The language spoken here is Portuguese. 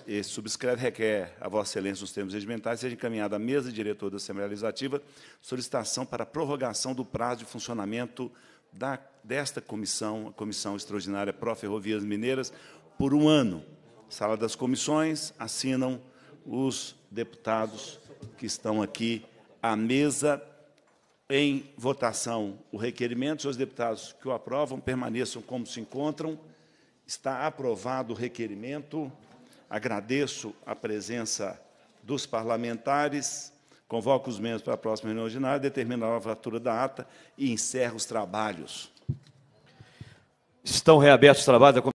Esse eh, subscreve requer a Vossa Excelência, nos termos regimentais, seja encaminhada à mesa diretora da Assembleia Legislativa solicitação para prorrogação do prazo de funcionamento da, desta comissão, a Comissão Extraordinária Pró-Ferrovias Mineiras, por um ano. Sala das comissões, assinam os deputados que estão aqui à mesa em votação o requerimento. Os deputados que o aprovam permaneçam como se encontram. Está aprovado o requerimento. Agradeço a presença dos parlamentares, convoco os membros para a próxima reunião ordinária, determino a lavratura da ata e encerro os trabalhos. Estão reabertos os trabalhos da